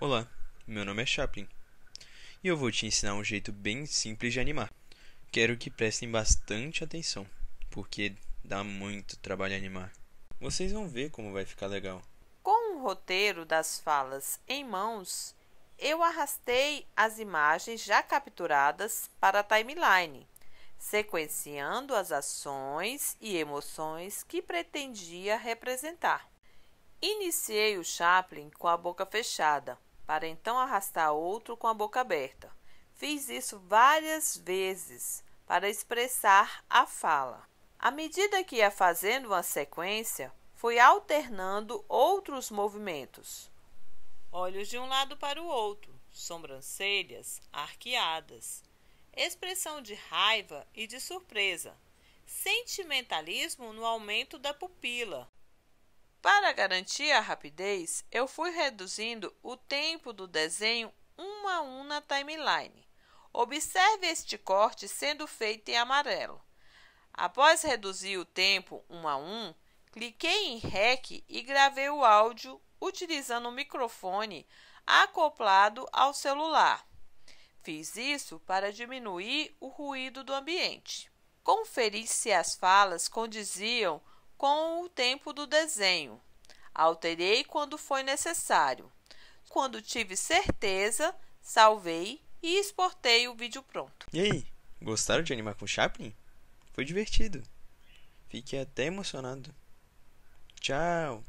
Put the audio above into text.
Olá, meu nome é Chaplin e eu vou te ensinar um jeito bem simples de animar. Quero que prestem bastante atenção, porque dá muito trabalho animar. Vocês vão ver como vai ficar legal. Com o roteiro das falas em mãos, eu arrastei as imagens já capturadas para a timeline, sequenciando as ações e emoções que pretendia representar. Iniciei o Chaplin com a boca fechada, para então arrastar outro com a boca aberta. Fiz isso várias vezes para expressar a fala. À medida que ia fazendo uma sequência, fui alternando outros movimentos. Olhos de um lado para o outro, sobrancelhas arqueadas, expressão de raiva e de surpresa, sentimentalismo no aumento da pupila, para garantir a rapidez, eu fui reduzindo o tempo do desenho um a um na timeline. Observe este corte sendo feito em amarelo. Após reduzir o tempo um a um, cliquei em REC e gravei o áudio utilizando o um microfone acoplado ao celular. Fiz isso para diminuir o ruído do ambiente. Conferi se as falas condiziam com o tempo do desenho. Alterei quando foi necessário. Quando tive certeza, salvei e exportei o vídeo pronto. E aí, gostaram de animar com Chaplin? Foi divertido. Fiquei até emocionado. Tchau!